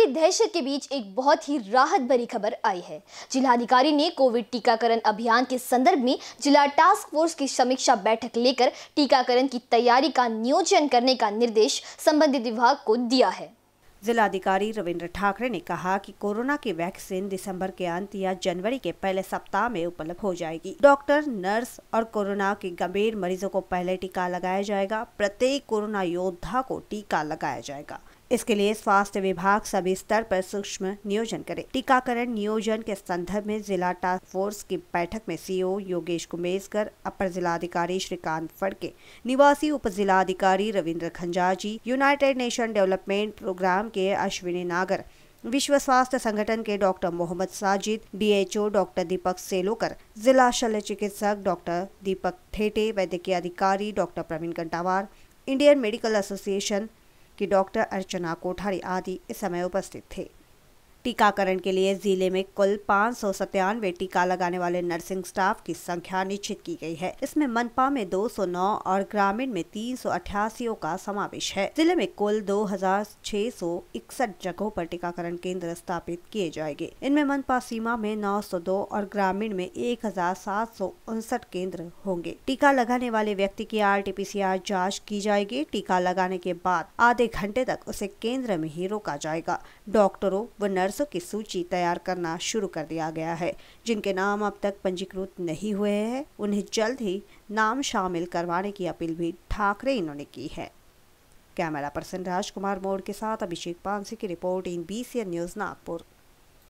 की दहशत के बीच एक बहुत ही राहत भरी खबर आई है जिलाधिकारी ने कोविड टीकाकरण अभियान के संदर्भ में जिला टास्क फोर्स की समीक्षा बैठक लेकर टीकाकरण की तैयारी का नियोजन करने का निर्देश संबंधित विभाग को दिया है जिलाधिकारी रविंद्र ठाकरे ने कहा कि कोरोना की वैक्सीन दिसंबर के अंत या जनवरी के पहले सप्ताह में उपलब्ध हो जाएगी डॉक्टर नर्स और कोरोना के गंभीर मरीजों को पहले टीका लगाया जाएगा प्रत्येक कोरोना योद्धा को टीका लगाया जाएगा इसके लिए स्वास्थ्य विभाग सभी स्तर पर सूक्ष्म नियोजन करे टीकाकरण नियोजन के संदर्भ में जिला टास्क फोर्स की बैठक में सीओ e योगेश कुमेशकर अपर जिलाधिकारी श्रीकांत फड़के निवासी उप जिलाधिकारी Ravindra Khanjaji United Nation Development Programme के अश्विनी नागर विश्व स्वास्थ्य संगठन के doctor Mohammad Sajid DHO doctor Deepak Selokar जिला शल्य चिकित्सक डॉक्टर दीपक ठेटे वैद्यकीय अधिकारी doctor Pravin Kantawar Indian Medical Association कि डॉक्टर अर्चना कोठारी आदि इस समय उपस्थित थे टीकाकरण के लिए जिले में कुल पाँच सौ सत्तानवे टीका लगाने वाले नर्सिंग स्टाफ की संख्या निश्चित की गई है इसमें मनपा में 209 और ग्रामीण में तीन सौ का समावेश है जिले में कुल दो हजार छह सौ इकसठ जगहों पर टीकाकरण केंद्र स्थापित किए जाएंगे इनमें मनपा सीमा में 902 और ग्रामीण में एक हजार सात सौ उनसठ केंद्र होंगे टीका लगाने वाले व्यक्ति की आर टी जांच की जाएगी टीका लगाने के बाद आधे घंटे तक उसे केंद्र में ही रोका जाएगा डॉक्टरों व नर्स प्रयासों की सूची तैयार करना शुरू कर दिया गया है जिनके नाम अब तक पंजीकृत नहीं हुए हैं उन्हें जल्द ही नाम शामिल करवाने की अपील भी ठाकरे इन्होंने की है कैमरा पर्सन राजकुमार मोड़ के साथ अभिषेक पानसी की report in B news Nagpur